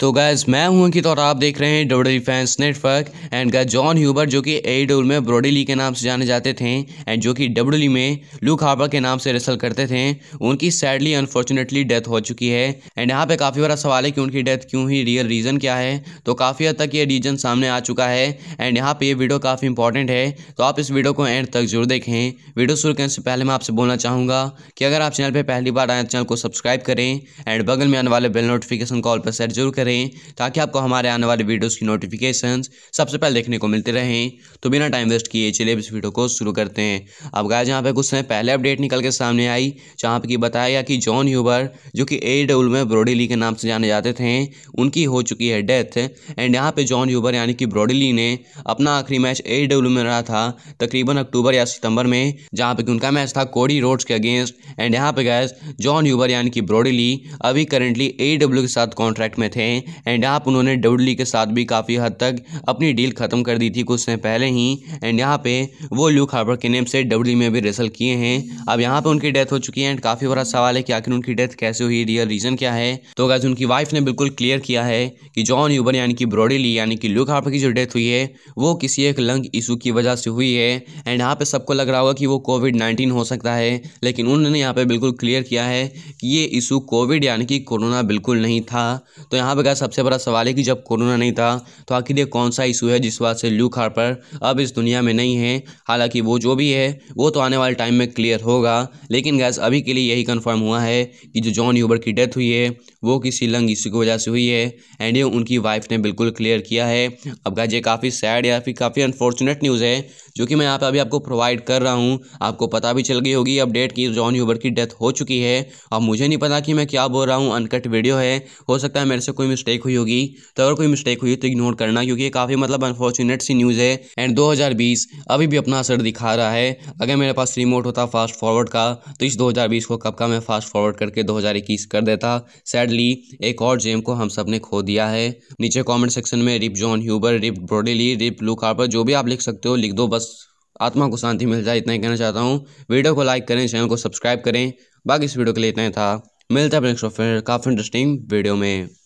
तो गैज़ मैं हूं अंकित और आप देख रहे हैं डब्ल्यू फैंस नेटवर्क एंड गैस जॉन ह्यूबर जो कि ए डब्ल्यू में ब्रोडीली ली के नाम से जाने जाते थे एंड जो कि डब्ल्यू e में लूक हार्बर के नाम से रेसल करते थे उनकी सैडली अनफॉर्चुनेटली डेथ हो चुकी है एंड यहाँ पे काफ़ी बड़ा सवाल है कि उनकी डेथ क्यों ही रियल रीज़न क्या है तो काफ़ी हद तक ये रीज़न सामने आ चुका है एंड यहाँ पर ये वीडियो काफ़ी इंपॉर्टेंट है तो आप इस वीडियो को एंड तक जरूर देखें वीडियो शुरू करने से पहले मैं आपसे बोलना चाहूँगा कि अगर आप चैनल पर पहली बार आए तो चैनल को सब्सक्राइब करें एंड बगल में आने वाले बेल नोटिफिकेशन कॉल पर सेट जरूर करें करें ताकि आपको हमारे आने वाले वीडियोस की नोटिफिकेशंस सबसे पहले देखने को मिलते रहें तो बिना टाइम वेस्ट किए चलिए इस वीडियो को शुरू करते हैं अब गाय जहाँ पे कुछ समय पहले अपडेट निकल के सामने आई जहाँ पर बताया गया कि जॉन ह्यूबर जो कि ए डब्ल्यू e में ब्रॉडीली के नाम से जाने जाते थे उनकी हो चुकी है डेथ एंड यहाँ पर जॉन ह्यूबर यानी कि ब्रॉडीली ने अपना आखिरी मैच ए डब्ल्यू में रहा था तकरीबन अक्टूबर या सितंबर में जहाँ पे उनका मैच था कोडी रोड्स के अगेंस्ट एंड यहाँ पे गैस जॉन ह्यूबर यानी कि ब्रॉडीली अभी करेंटली ए e के साथ कॉन्ट्रैक्ट में थे एंड यहाँ पर उन्होंने डब्ल्यू के साथ भी काफ़ी हद तक अपनी डील ख़त्म कर दी थी कुछ समय पहले ही एंड यहाँ पे वो ल्यूक हार्बर के नेम से डब्ल्यू में भी रेसल किए हैं अब यहाँ पे उनकी डेथ हो चुकी है एंड काफ़ी बड़ा सवाल है कि आखिर उनकी डेथ कैसे हुई रियल रीज़न क्या है तो गैस उनकी वाइफ ने बिल्कुल क्लियर किया है कि जॉन यूबर यानी कि ब्रॉडी ली यानी कि ल्यूक हार्बर की जो डेथ हुई है वो किसी एक लंग इशू की वजह से हुई है एंड यहाँ पर सबको लग रहा होगा कि वो कोविड नाइन्टीन हो सकता है लेकिन उन्होंने यहाँ पर बिल्कुल क्लियर किया है कि ये इशू कोविड यानी कि कोरोना बिल्कुल नहीं था तो यहाँ पर का सबसे बड़ा सवाल है कि जब कोरोना नहीं था तो आखिर ये कौन सा इशू है जिस वजह से लूक हार्पर अब इस दुनिया में नहीं है हालांकि वो जो भी है वो तो आने वाले टाइम में क्लियर होगा लेकिन गैस अभी के लिए यही कन्फर्म हुआ है कि जो जॉन यूबर की डेथ हुई है वो किसी लंग इशू की वजह से हुई है एंड ये उनकी वाइफ ने बिल्कुल क्लियर किया है अब गैस ये काफ़ी सैड या फिर काफ़ी अनफॉर्चुनेट न्यूज़ है जो कि मैं यहाँ पर अभी आपको प्रोवाइड कर रहा हूँ आपको पता भी चल गई होगी अपडेट कि जॉन यूबर की डेथ हो चुकी है अब मुझे नहीं पता कि मैं क्या बोल रहा हूँ अनकट वीडियो है हो सकता है मेरे से कोई मिस्टेक हुई होगी तो अगर कोई मिस्टेक हुई तो इग्नोर करना क्योंकि ये काफ़ी मतलब अनफॉर्चुनेट सी न्यूज़ है एंड 2020 अभी भी अपना असर दिखा रहा है अगर मेरे पास रिमोट होता फास्ट फॉरवर्ड का तो इस 2020 को कब का मैं फास्ट फॉरवर्ड करके 2021 कर देता सैडली एक और जेम को हम सब ने खो दिया है नीचे कॉमेंट सेक्शन में RIP John Huber RIP Brodie Lee RIP Luke Harper जो भी आप लिख सकते हो लिख दो बस आत्मा को शांति मिल जाए इतना ही कहना चाहता हूँ वीडियो को लाइक करें चैनल को सब्सक्राइब करें बाकी इस वीडियो के लिए इतना ही था मिलता है नेक्स्ट ऑफर काफ़ी इंटरेस्टिंग वीडियो में